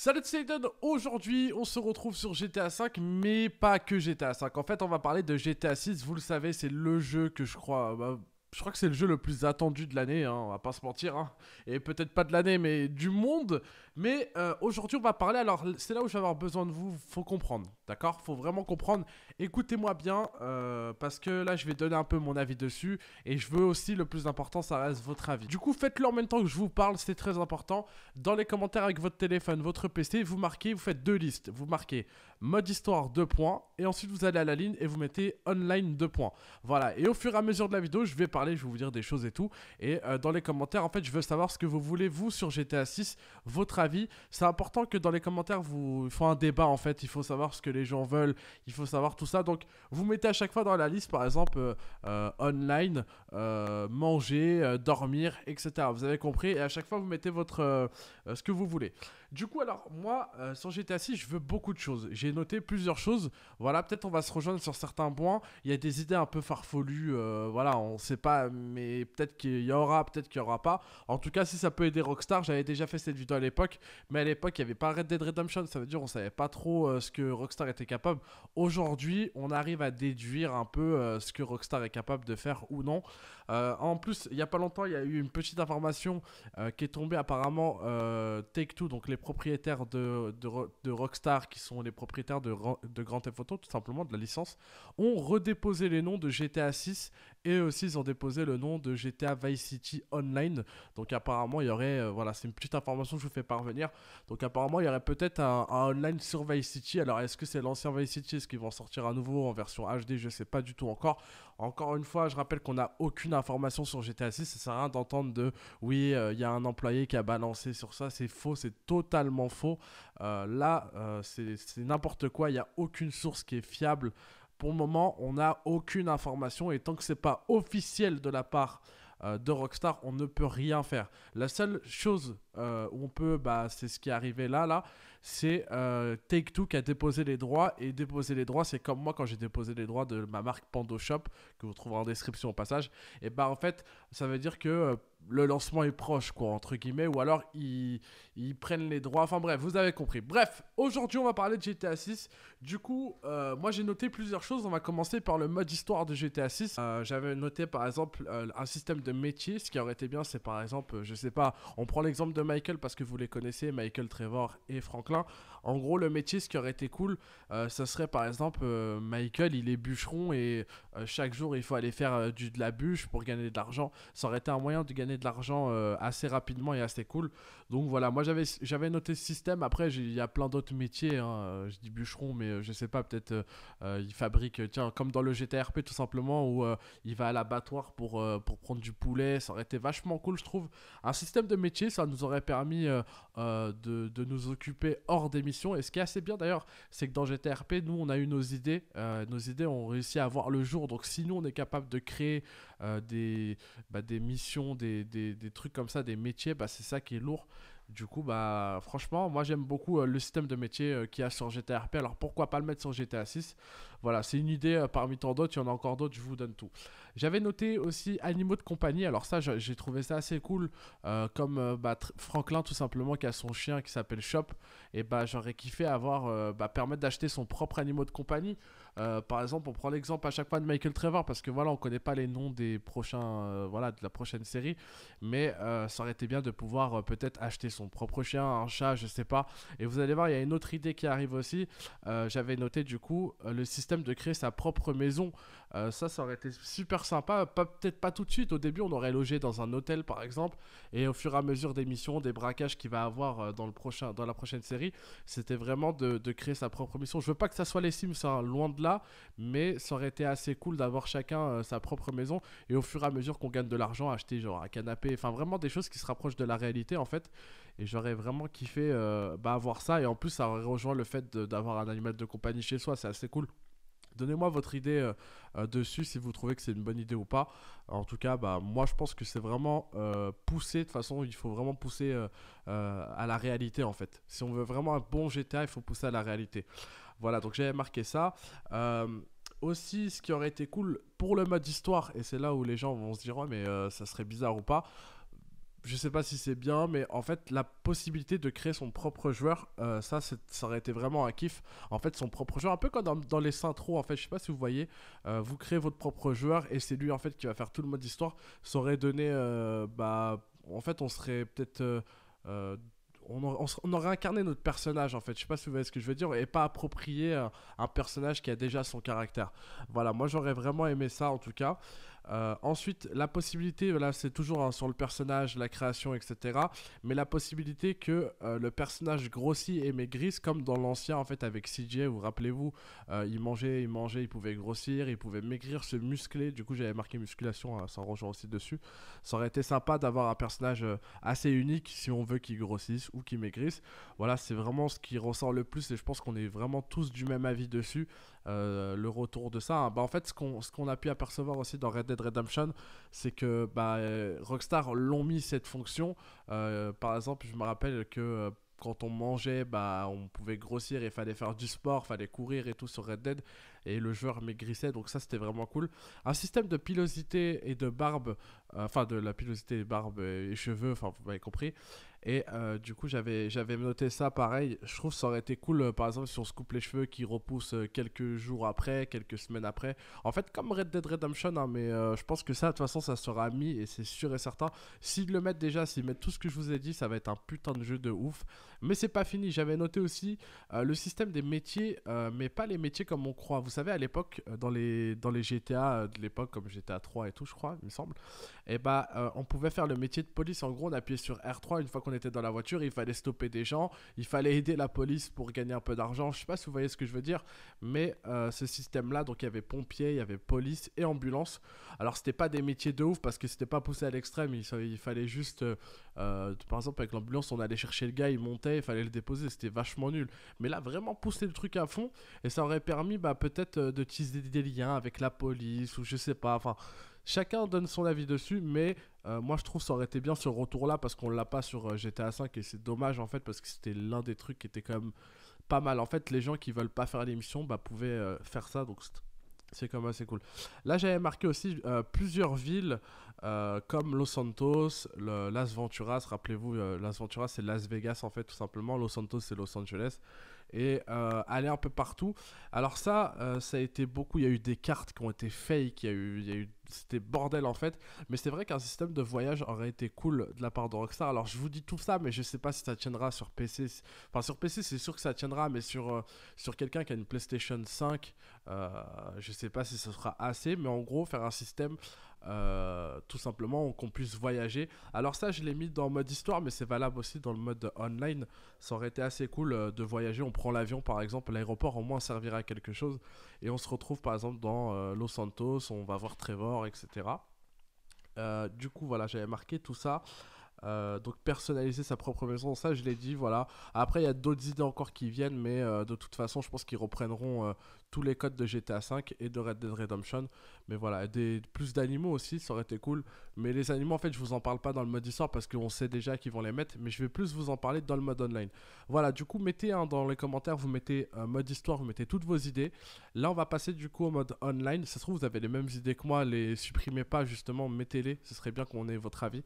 Salut c'est aujourd'hui on se retrouve sur GTA V, mais pas que GTA V, en fait on va parler de GTA VI, vous le savez c'est le jeu que je crois, bah, je crois que c'est le jeu le plus attendu de l'année, hein, on va pas se mentir, hein. et peut-être pas de l'année, mais du monde. Mais euh, aujourd'hui, on va parler. Alors, c'est là où je vais avoir besoin de vous. Faut comprendre, d'accord Faut vraiment comprendre. Écoutez-moi bien, euh, parce que là, je vais donner un peu mon avis dessus, et je veux aussi le plus important, ça reste votre avis. Du coup, faites-le en même temps que je vous parle, c'est très important. Dans les commentaires avec votre téléphone, votre PC, vous marquez, vous faites deux listes. Vous marquez mode histoire 2 points, et ensuite vous allez à la ligne et vous mettez online 2 points. Voilà. Et au fur et à mesure de la vidéo, je vais parler je vais vous dire des choses et tout. Et euh, dans les commentaires, en fait, je veux savoir ce que vous voulez, vous, sur GTA 6, votre avis. C'est important que dans les commentaires, vous il faut un débat, en fait. Il faut savoir ce que les gens veulent, il faut savoir tout ça. Donc, vous mettez à chaque fois dans la liste, par exemple, euh, euh, online, manger, dormir, etc. Vous avez compris. Et à chaque fois, vous mettez votre, ce que vous voulez. Du coup, alors, moi, euh, sans sur GTA je veux beaucoup de choses. J'ai noté plusieurs choses. Voilà, peut-être on va se rejoindre sur certains points. Il y a des idées un peu farfelues. Euh, voilà, on sait pas, mais peut-être qu'il y aura, peut-être qu'il y aura pas. En tout cas, si ça peut aider Rockstar, j'avais déjà fait cette vidéo à l'époque. Mais à l'époque, il n'y avait pas Red Dead Redemption. Ça veut dire on savait pas trop euh, ce que Rockstar était capable. Aujourd'hui, on arrive à déduire un peu ce que Rockstar est capable de faire ou non. en plus, il n'y a pas longtemps, il y a eu une petite information qui est tombée apparemment Take-Two, donc les propriétaires de, Rockstar, qui sont les propriétaires de, de Grand Theft Auto, tout simplement, de la licence, ont redéposé les noms de GTA 6 et aussi, ils ont déposé le nom de GTA Vice City Online. Donc apparemment, il y aurait, euh, voilà, c'est une petite information que je vous fais parvenir. Donc apparemment, il y aurait peut-être un, online sur Vice City. Alors est-ce que c'est l'ancien Vice City Est-ce qu'ils vont sortir à nouveau en version HD Je ne sais pas du tout encore. Encore une fois, je rappelle qu'on n'a aucune information sur GTA 6. Ça sert à rien d'entendre de oui, euh, il y a un employé qui a balancé sur ça. C'est faux, c'est totalement faux. Euh, là, c'est n'importe quoi. Il n'y a aucune source qui est fiable pour le moment, on n'a aucune information et tant que ce n'est pas officiel de la part euh, de Rockstar, on ne peut rien faire. La seule chose euh, où on peut, bah, c'est ce qui est arrivé là, là, c'est euh, Take Two qui a déposé les droits. Et déposer les droits, c'est comme moi quand j'ai déposé les droits de ma marque Pando Shop, que vous trouverez en description au passage. Et bah en fait, ça veut dire que le lancement est proche, quoi, entre guillemets, ou alors ils, prennent les droits. Enfin bref, vous avez compris. Bref, aujourd'hui, on va parler de GTA 6. Du coup, euh, moi, j'ai noté plusieurs choses. On va commencer par le mode histoire de GTA 6. Euh, j'avais noté, par exemple, euh, un système de métier. Ce qui aurait été bien, c'est par exemple, je sais pas, on prend l'exemple de Michael parce que vous les connaissez, Michael Trevor et Franklin. En gros, le métier, ce qui aurait été cool, Ce serait par exemple, Michael, il est bûcheron et chaque jour, il faut aller faire du, de la bûche pour gagner de l'argent. Ça aurait été un moyen de gagner de l'argent euh, assez rapidement et assez cool. Donc voilà, moi j'avais, j'avais noté ce système. Après, il y a plein d'autres métiers. Hein. Je dis bûcheron, mais euh, je sais pas, peut-être euh, il fabrique, tiens, comme dans le GTRP tout simplement, où il va à l'abattoir pour, pour prendre du poulet. Ça aurait été vachement cool, je trouve. Un système de métier, ça nous aurait permis euh, de, nous occuper hors des missions Et ce qui est assez bien d'ailleurs, c'est que dans GTRP, nous, on a eu nos idées. Euh, nos idées ont réussi à voir le jour. Donc si nous, on est capable de créer euh, des, bah, des missions, des, des, trucs comme ça, des métiers, bah, c'est ça qui est lourd. Du coup, bah, franchement, moi j'aime beaucoup euh, le système de métier euh, qui qu'il y a sur GTA RP. Alors pourquoi pas le mettre sur GTA 6 Voilà, c'est une idée euh, parmi tant d'autres. Il y en a encore d'autres, je vous donne tout. J'avais noté aussi animaux de compagnie. Alors ça, j'ai trouvé ça assez cool. comme bah, Franklin, tout simplement, qui a son chien qui s'appelle Shop. Et bah, j'aurais kiffé avoir, bah, permettre d'acheter son propre animal de compagnie. Euh, par exemple, on prend l'exemple à chaque fois de Michael Trevor parce que voilà, on connaît pas les noms des prochains, euh, voilà, de la prochaine série, mais euh, ça aurait été bien de pouvoir peut-être acheter son propre chien, un chat, je sais pas. Et vous allez voir, il y a une autre idée qui arrive aussi. J'avais noté du coup le système de créer sa propre maison. Euh, ça, ça aurait été super sympa. Peut-être pas tout de suite. Au début, on aurait logé dans un hôtel, par exemple. Et au fur et à mesure des missions, des braquages qu'il va avoir euh, dans, le prochain, dans la prochaine série, c'était vraiment de, créer sa propre mission. Je veux pas que ça soit les Sims, hein, loin de là. Mais ça aurait été assez cool d'avoir chacun euh, sa propre maison. Et au fur et à mesure qu'on gagne de l'argent, acheter genre un canapé. Enfin, vraiment des choses qui se rapprochent de la réalité, en fait. Et j'aurais vraiment kiffé avoir bah, ça. Et en plus, ça aurait rejoint le fait d'avoir un animal de compagnie chez soi. C'est assez cool. Donnez-moi votre idée euh, euh, dessus si vous trouvez que c'est une bonne idée ou pas. En tout cas, bah, moi je pense que c'est vraiment euh, poussé. De façon, il faut vraiment pousser à la réalité en fait. Si on veut vraiment un bon GTA, il faut pousser à la réalité. Voilà, donc j'avais marqué ça aussi, ce qui aurait été cool pour le mode histoire, et c'est là où les gens vont se dire, ouais, mais ça serait bizarre ou pas, je sais pas si c'est bien, mais en fait, la possibilité de créer son propre joueur, euh, ça, ça aurait été vraiment un kiff. En fait, son propre joueur, un peu comme dans, les intros en fait, je sais pas si vous voyez, euh, vous créez votre propre joueur et c'est lui, en fait, qui va faire tout le mode histoire. Ça aurait donné, euh, bah, en fait, on serait peut-être on, aurait incarné notre personnage en fait. Je sais pas si vous voyez ce que je veux dire, et pas approprié un, personnage qui a déjà son caractère. Voilà, moi j'aurais vraiment aimé ça en tout cas. Euh, ensuite, la possibilité, là c'est toujours hein, sur le personnage, la création, etc. Mais la possibilité que euh, le personnage grossit et maigrisse, comme dans l'ancien en fait avec CJ, vous rappelez-vous, euh, il mangeait, il mangeait, il pouvait grossir, il pouvait maigrir, se muscler. Du coup, j'avais marqué musculation, hein, Sans ça rejoint aussi dessus. Ça aurait été sympa d'avoir un personnage assez unique si on veut qu'il grossisse ou qu'il maigrisse. Voilà, c'est vraiment ce qui ressort le plus et je pense qu'on est vraiment tous du même avis dessus. le retour de ça, hein. bah, en fait, ce qu'on a pu apercevoir aussi dans Red Dead Redemption, c'est que bah, euh, Rockstar l'ont mis cette fonction. Euh, par exemple, je me rappelle que euh, quand on mangeait, bah, on pouvait grossir et fallait faire du sport, fallait courir et tout sur Red Dead et le joueur maigrissait, donc ça c'était vraiment cool. Un système de pilosité et de barbe, euh, enfin de la pilosité, des barbes et cheveux, enfin vous m'avez compris. Et euh, du coup, j'avais noté ça pareil. Je trouve ça aurait été cool, euh, par exemple, si on se coupe les cheveux qui repoussent quelques jours après, quelques semaines après. En fait, comme Red Dead Redemption, hein, mais je pense que ça, de toute façon, ça sera mis et c'est sûr et certain. S'ils le mettent déjà, s'ils mettent tout ce que je vous ai dit, ça va être un putain de jeu de ouf. Mais c'est pas fini. J'avais noté aussi euh, le système des métiers, euh, mais pas les métiers comme on croit. Vous savez, à l'époque, euh, dans les, dans les GTA de l'époque, comme GTA 3 et tout, je crois, il me semble, et eh ben on pouvait faire le métier de police. En gros, on appuyait sur R3 une fois qu'on était dans la voiture. Il fallait stopper des gens. Il fallait aider la police pour gagner un peu d'argent. Je sais pas si vous voyez ce que je veux dire, mais ce système-là, donc il y avait pompiers, il y avait police et ambulance. Alors, c'était pas des métiers de ouf parce que c'était pas poussé à l'extrême. il, fallait juste, par exemple, avec l'ambulance, on allait chercher le gars, il montait il fallait le déposer, c'était vachement nul. Mais là, vraiment pousser le truc à fond, et ça aurait permis bah, peut-être euh, de teaser des liens avec la police, ou je sais pas, enfin chacun donne son avis dessus, mais euh, moi je trouve ça aurait été bien ce retour-là parce qu'on l'a pas sur euh, GTA 5 et c'est dommage en fait parce que c'était l'un des trucs qui était quand même pas mal. En fait, les gens qui veulent pas faire l'émission bah, pouvaient faire ça, donc c'est comme assez cool. Là, j'avais marqué aussi euh, plusieurs villes euh, comme Los Santos, le, Las Venturas. Rappelez-vous, euh, Las Venturas, c'est Las Vegas en fait, tout simplement. Los Santos, c'est Los Angeles. Et aller un peu partout. Alors, ça, ça a été beaucoup. Il y a eu des cartes qui ont été fake. Il y a eu, il y a eu c'était bordel en fait. Mais c'est vrai qu'un système de voyage aurait été cool de la part de Rockstar. Alors je vous dis tout ça, mais je sais pas si ça tiendra sur PC. Enfin sur PC c'est sûr que ça tiendra, mais sur, euh, sur quelqu'un qui a une PlayStation 5, euh, je sais pas si ce sera assez. Mais en gros faire un système euh, tout simplement qu'on puisse voyager. Alors ça je l'ai mis dans le mode histoire, mais c'est valable aussi dans le mode online. Ça aurait été assez cool euh, de voyager. On prend l'avion par exemple, l'aéroport au moins servira à quelque chose. Et on se retrouve par exemple dans Los Santos, on va voir Trevor etc. Euh, du coup, voilà, j'avais marqué tout ça. Euh, donc personnaliser sa propre maison, ça je l'ai dit, voilà. Après il y a d'autres idées encore qui viennent, mais euh, de toute façon je pense qu'ils reprendront euh, tous les codes de GTA V et de Red Dead Redemption. Mais voilà, des, plus d'animaux aussi, ça aurait été cool. Mais les animaux en fait je vous en parle pas dans le mode histoire parce qu'on sait déjà qu'ils vont les mettre, mais je vais plus vous en parler dans le mode online. Voilà, du coup mettez dans les commentaires, vous mettez mode histoire, vous mettez toutes vos idées. Là on va passer du coup au mode online. Ça se trouve vous avez les mêmes idées que moi, les supprimez pas justement, mettez-les, ce serait bien qu'on ait votre avis.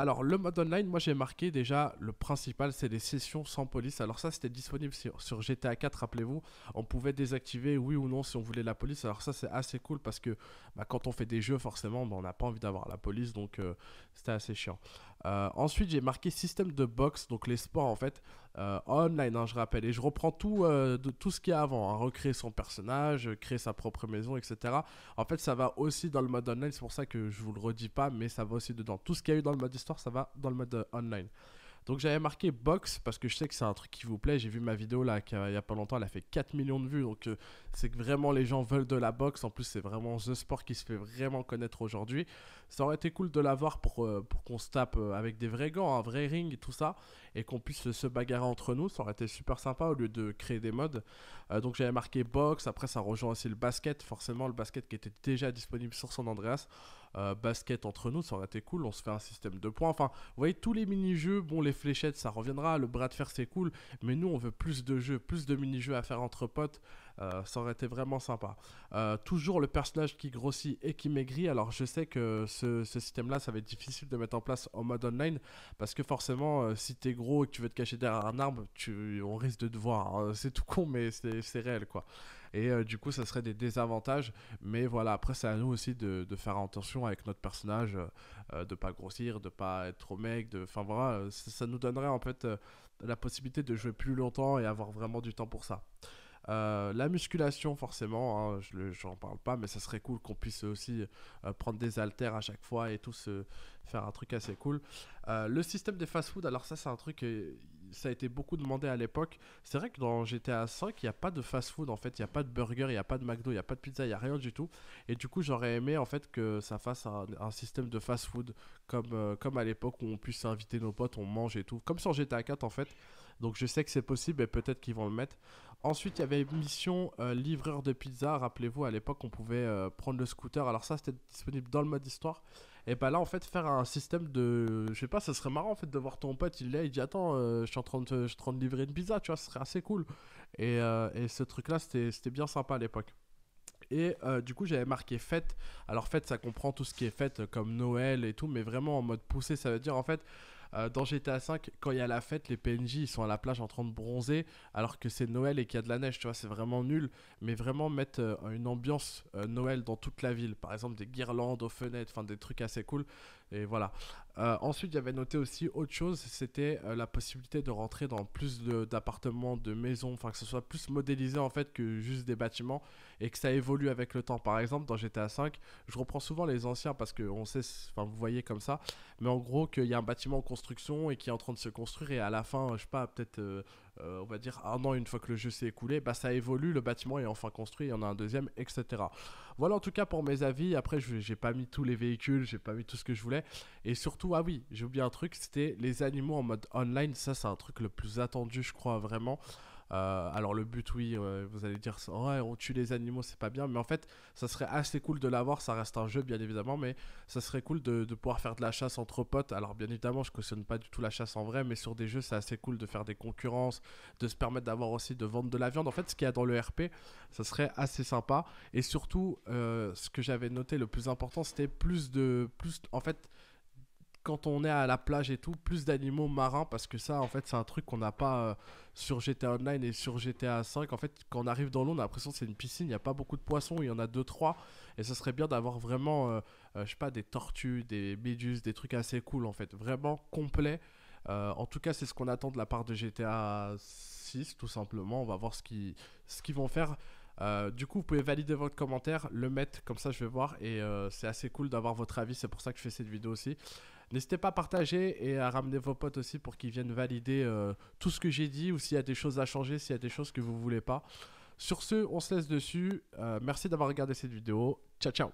Alors, le mode online, moi j'ai marqué déjà le principal, c'est les sessions sans police. Alors, ça c'était disponible sur, GTA 4, rappelez-vous. On pouvait désactiver oui ou non si on voulait la police. Alors, ça c'est assez cool parce que bah, quand on fait des jeux, forcément, bah, on n'a pas envie d'avoir la police donc euh, c'était assez chiant. Euh, ensuite, j'ai marqué système de boxe, donc les sports en fait euh, online, hein, je rappelle. Et je reprends tout, euh, tout ce qu'il y a avant, hein. recréer son personnage, créer sa propre maison, etc. En fait, ça va aussi dans le mode online, c'est pour ça que je vous le redis pas, mais ça va aussi dedans. Tout ce qu'il y a eu dans le mode histoire, ça va dans le mode online. Donc j'avais marqué box parce que je sais que c'est un truc qui vous plaît. J'ai vu ma vidéo là il y a pas longtemps, elle a fait 4 millions de vues. Donc euh, c'est que vraiment les gens veulent de la boxe. En plus c'est vraiment The Sport qui se fait vraiment connaître aujourd'hui. Ça aurait été cool de l'avoir pour, euh, pour qu'on se tape euh, avec des vrais gants, un vrai ring et tout ça. Et qu'on puisse se bagarrer entre nous. Ça aurait été super sympa au lieu de créer des modes. donc j'avais marqué box. Après ça rejoint aussi le basket. Forcément le basket qui était déjà disponible sur son Andreas. Euh, basket entre nous, ça aurait été cool, on se fait un système de points. Enfin, vous voyez, tous les mini-jeux, bon, les fléchettes, ça reviendra, le bras de fer, c'est cool, mais nous, on veut plus de jeux, plus de mini-jeux à faire entre potes. Euh, ça aurait été vraiment sympa. Euh, toujours le personnage qui grossit et qui maigrit. Alors je sais que ce, système-là, ça va être difficile de mettre en place en mode online parce que forcément, si t'es gros et que tu veux te cacher derrière un arbre, tu, on risque de te voir. Hein. C'est tout con, mais c'est réel quoi. Et euh, du coup, ça serait des désavantages. Mais voilà, après, c'est à nous aussi de, faire attention avec notre personnage, de euh, euh, de pas grossir, de pas être trop mec. De... Enfin voilà, ça, nous donnerait en fait la possibilité de jouer plus longtemps et avoir vraiment du temps pour ça. la musculation, forcément, hein, je n'en parle pas, mais ça serait cool qu'on puisse aussi prendre des haltères à chaque fois et tout, se faire un truc assez cool. le système des fast-food, alors ça, c'est un truc, ça a été beaucoup demandé à l'époque. C'est vrai que dans GTA V, il n'y a pas de fast-food en fait, il n'y a pas de burger, il n'y a pas de McDo, il n'y a pas de pizza, il n'y a rien du tout. Et du coup, j'aurais aimé en fait que ça fasse un, système de fast-food comme, euh, comme à l'époque où on puisse inviter nos potes, on mange et tout, comme sur GTA 4 en fait. Donc je sais que c'est possible et peut-être qu'ils vont le mettre. Ensuite, il y avait mission euh, livreur de pizza. Rappelez-vous, à l'époque, on pouvait euh, prendre le scooter. Alors ça, c'était disponible dans le mode histoire. Et bah là, en fait, faire un système de. Je sais pas, ça serait marrant en fait de voir ton pote, il est là, il dit Attends, euh, je, suis en train de, je en de livrer une pizza, tu vois, ce serait assez cool. Et, euh, et ce truc-là, c'était bien sympa à l'époque. Et euh, du coup, j'avais marqué fête. Alors, fête, ça comprend tout ce qui est fête, comme Noël et tout, mais vraiment en mode poussé, ça veut dire en fait. Euh, dans GTA V, quand il y a la fête, les PNJ ils sont à la plage en train de bronzer alors que c'est Noël et qu'il y a de la neige, tu vois, c'est vraiment nul. Mais vraiment mettre euh, une ambiance euh, Noël dans toute la ville, par exemple des guirlandes aux fenêtres, enfin des trucs assez cool, et voilà. Euh, ensuite, j'avais noté aussi autre chose, c'était euh, la possibilité de rentrer dans plus d'appartements, de, maisons, enfin que ce soit plus modélisé en fait que juste des bâtiments et que ça évolue avec le temps. Par exemple, dans GTA V, je reprends souvent les anciens parce que on sait, enfin vous voyez comme ça, mais en gros qu'il y a un bâtiment en construction et qui est en train de se construire et à la fin, je sais pas, peut-être euh, euh, on va dire un an une fois que le jeu s'est écoulé, bah ça évolue, le bâtiment est enfin construit, il y en a un deuxième, etc. Voilà en tout cas pour mes avis. Après, je j'ai pas mis tous les véhicules, j'ai pas mis tout ce que je voulais. Et surtout, ah oui, j'ai oublié un truc, c'était les animaux en mode online. Ça, c'est un truc le plus attendu, je crois vraiment. Euh, alors le but, oui, euh, vous allez dire, on tue les animaux, c'est pas bien, mais en fait, ça serait assez cool de l'avoir, ça reste un jeu bien évidemment, mais ça serait cool de, pouvoir faire de la chasse entre potes. Alors bien évidemment, je cautionne pas du tout la chasse en vrai, mais sur des jeux, c'est assez cool de faire des concurrences, de se permettre d'avoir aussi de vendre de la viande. En fait, ce qu'il y a dans le RP, ça serait assez sympa. Et surtout, euh, ce que j'avais noté le plus important, c'était plus de... Plus, en fait, quand on est à la plage et tout, plus d'animaux marins parce que ça, en fait, c'est un truc qu'on n'a pas euh, sur GTA Online et sur GTA 5. En fait, quand on arrive dans l'eau, on a l'impression que c'est une piscine, il n'y a pas beaucoup de poissons, il y en a 2-3. Et ça serait bien d'avoir vraiment, euh, euh, je sais pas, des tortues, des méduses, des trucs assez cool, en fait, vraiment complet. en tout cas, c'est ce qu'on attend de la part de GTA 6, tout simplement. On va voir ce qu'ils ce qu'ils vont faire. du coup, vous pouvez valider votre commentaire, le mettre, comme ça je vais voir. Et c'est assez cool d'avoir votre avis, c'est pour ça que je fais cette vidéo aussi. N'hésitez pas à partager et à ramener vos potes aussi pour qu'ils viennent valider euh, tout ce que j'ai dit ou s'il y a des choses à changer, s'il y a des choses que vous voulez pas. Sur ce, on se laisse dessus. Euh, merci d'avoir regardé cette vidéo. Ciao, ciao